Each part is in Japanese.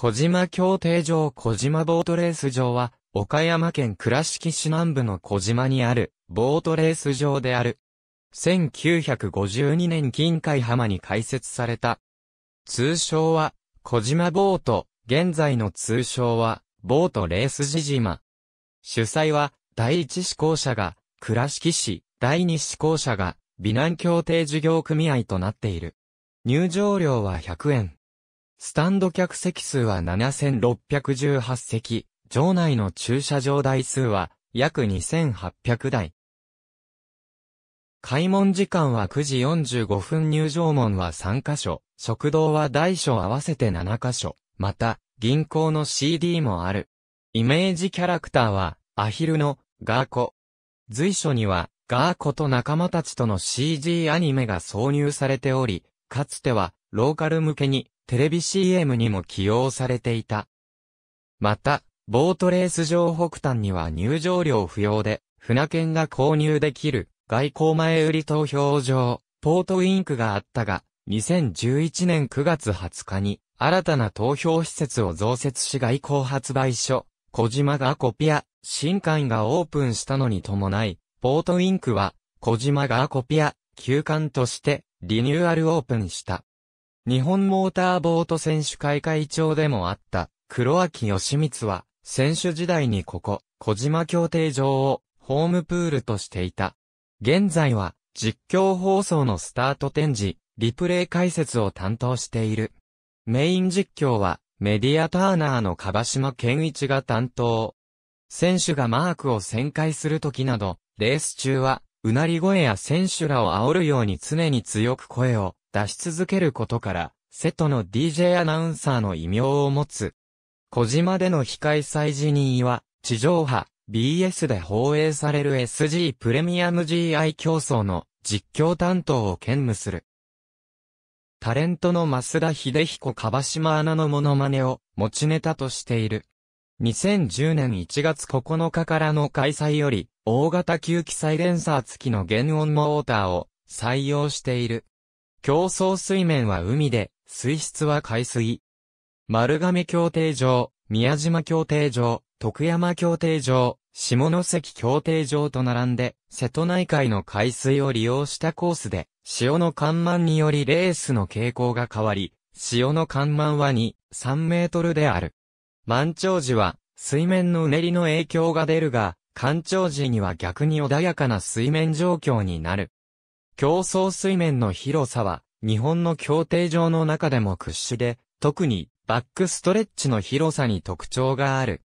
小島協定場小島ボートレース場は、岡山県倉敷市南部の小島にある、ボートレース場である。1952年近海浜に開設された。通称は、小島ボート、現在の通称は、ボートレースジ島。主催は、第一志向者が、倉敷市、第二志向者が、美南協定事業組合となっている。入場料は100円。スタンド客席数は7618席、場内の駐車場台数は約2800台。開門時間は9時45分入場門は3カ所、食堂は大小合わせて7カ所、また、銀行の CD もある。イメージキャラクターは、アヒルの、ガーコ。随所には、ガーコと仲間たちとの CG アニメが挿入されており、かつては、ローカル向けに、テレビ CM にも起用されていた。また、ボートレース場北端には入場料不要で、船券が購入できる、外交前売り投票場、ポートウィンクがあったが、2011年9月20日に、新たな投票施設を増設し外交発売所、小島がコピア、新館がオープンしたのに伴い、ポートウィンクは、小島がコピア、休館として、リニューアルオープンした。日本モーターボート選手会会長でもあった、黒脇義光は、選手時代にここ、小島協定場を、ホームプールとしていた。現在は、実況放送のスタート展示、リプレイ解説を担当している。メイン実況は、メディアターナーの樺島健一が担当。選手がマークを旋回するときなど、レース中は、うなり声や選手らを煽るように常に強く声を出し続けることから、瀬戸の DJ アナウンサーの異名を持つ。小島での非開催辞任は、地上波、BS で放映される SG プレミアム GI 競争の実況担当を兼務する。タレントの増田秀彦樺島アナのモノマネを持ちネタとしている。2010年1月9日からの開催より、大型吸気サイレンサー付きの原音モーターを採用している。競争水面は海で、水質は海水。丸亀協定場、宮島協定場、徳山協定場、下関協定場と並んで、瀬戸内海の海水を利用したコースで、潮の干満によりレースの傾向が変わり、潮の干満は2、3メートルである。満潮時は、水面のうねりの影響が出るが、干潮時には逆に穏やかな水面状況になる。競争水面の広さは、日本の協定上の中でも屈指で、特にバックストレッチの広さに特徴がある。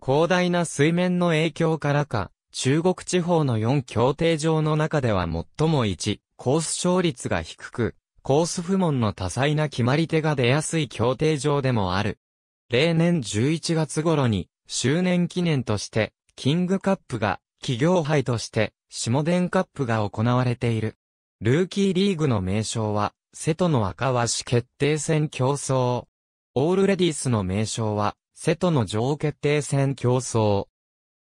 広大な水面の影響からか、中国地方の4協定場の中では最も1、コース勝率が低く、コース不問の多彩な決まり手が出やすい協定場でもある。例年11月頃に、周年記念として、キングカップが企業杯として、下田カップが行われている。ルーキーリーグの名称は、瀬戸の赤鷲決定戦競争。オールレディースの名称は、瀬戸の上決定戦競争。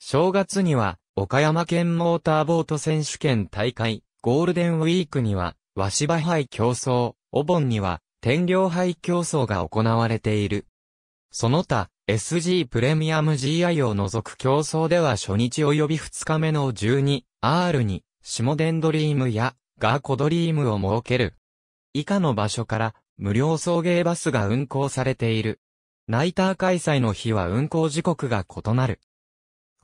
正月には、岡山県モーターボート選手権大会、ゴールデンウィークには、和芝杯競争、お盆には、天領杯競争が行われている。その他、SG プレミアム GI を除く競争では初日及び2日目の 12R に、シモデンドリームやガーコドリームを設ける。以下の場所から無料送迎バスが運行されている。ナイター開催の日は運行時刻が異なる。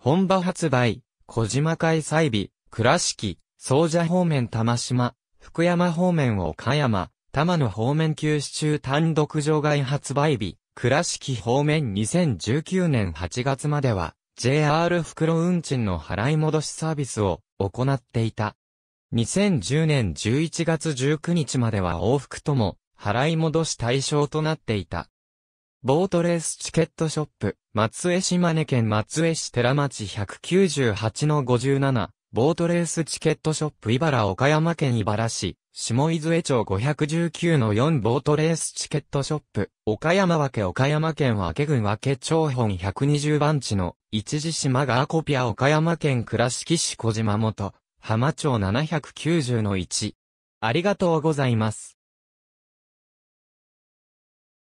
本場発売、小島開催日、倉敷、総社方面玉島、福山方面岡山、玉野方面休止中単独場外発売日。倉敷方面2019年8月までは、JR 袋運賃の払い戻しサービスを行っていた。2010年11月19日までは往復とも払い戻し対象となっていた。ボートレースチケットショップ、松江島根県松江市寺町198の57、ボートレースチケットショップ茨岡山県茨市、下伊豆町519の4ボートレースチケットショップ、岡山分け岡山県分け郡分け町本120番地の、一時島がアコピア岡山県倉敷市小島元、浜町790の1。ありがとうございます。